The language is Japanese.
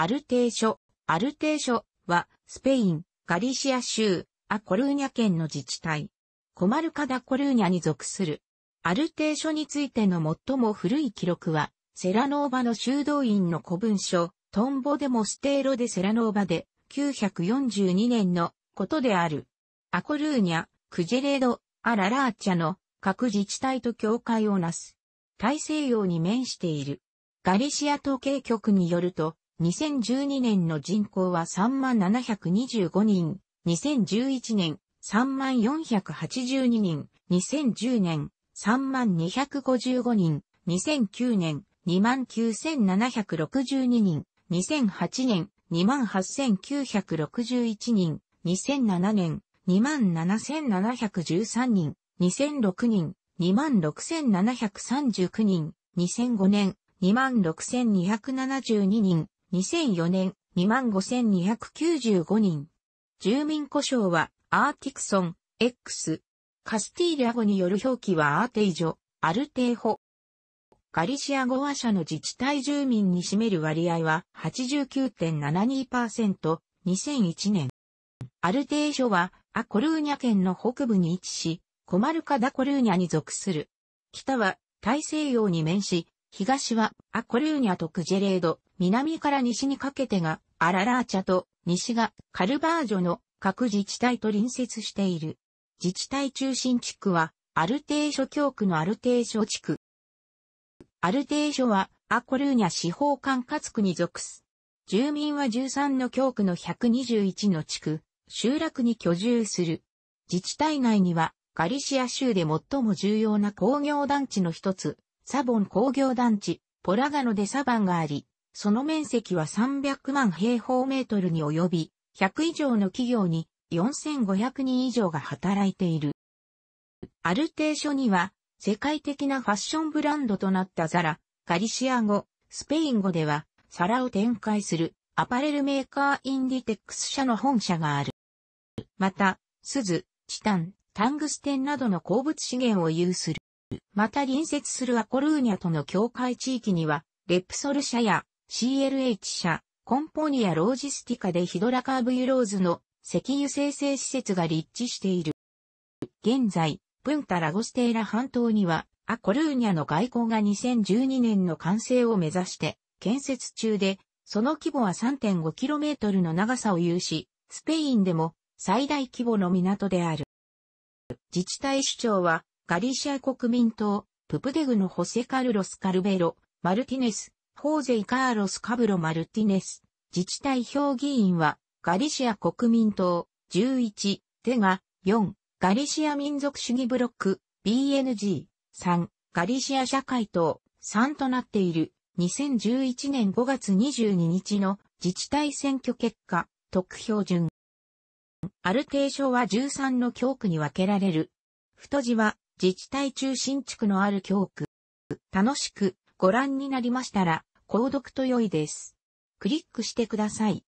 アルテーショ、アルテーショは、スペイン、ガリシア州、アコルーニャ県の自治体。コマルカダコルーニャに属する。アルテーショについての最も古い記録は、セラノーバの修道院の古文書、トンボデモステーロでセラノーバで、942年のことである。アコルーニャ、クジェレード、アララーチャの各自治体と境界をなす。大西洋に面している。ガリシア統計局によると、2012年の人口は3725人、2011年3482人、2010年3255人、2009年29762人、2008年28961人、2007年27713人、2006年26739人、2005年26272人、2004年25,295人。住民故障はアーティクソン、X。カスティーリャ語による表記はアーテイジョ、アルテーホ。ガリシア語話者の自治体住民に占める割合は89.72%、2001年。アルテーショはアコルーニャ県の北部に位置し、コマルカ・ダ・コルーニャに属する。北は大西洋に面し、東はアコルーニャとクジェレード、南から西にかけてがアララーチャと西がカルバージョの各自治体と隣接している。自治体中心地区はアルテーショ教区のアルテーショ地区。アルテーショはアコルーニャ司法管轄区に属す。住民は13の教区の121の地区、集落に居住する。自治体内にはガリシア州で最も重要な工業団地の一つ、サボン工業団地、ポラガノデサバンがあり、その面積は300万平方メートルに及び、100以上の企業に4500人以上が働いている。アルテーショには、世界的なファッションブランドとなったザラ、ガリシア語、スペイン語では、サラを展開するアパレルメーカーインディテックス社の本社がある。また、鈴、チタン、タングステンなどの鉱物資源を有する。また隣接するアコルーニャとの境界地域には、レプソル社や CLH 社、コンポニアロージスティカでヒドラカーブユローズの石油生成施設が立地している。現在、プンタラゴステーラ半島には、アコルーニャの外交が2012年の完成を目指して建設中で、その規模は 3.5km の長さを有し、スペインでも最大規模の港である。自治体首長は、ガリシア国民党、ププデグのホセカルロス・カルベロ、マルティネス、ホーゼイ・カーロス・カブロ・マルティネス、自治体評議員は、ガリシア国民党、11、テガ、4、ガリシア民族主義ブロック、BNG、3、ガリシア社会党、3となっている、2011年5月22日の自治体選挙結果、得票順。アルテー省は13の教区に分けられる。太字は自治体中心地区のある教区。楽しくご覧になりましたら、購読と良いです。クリックしてください。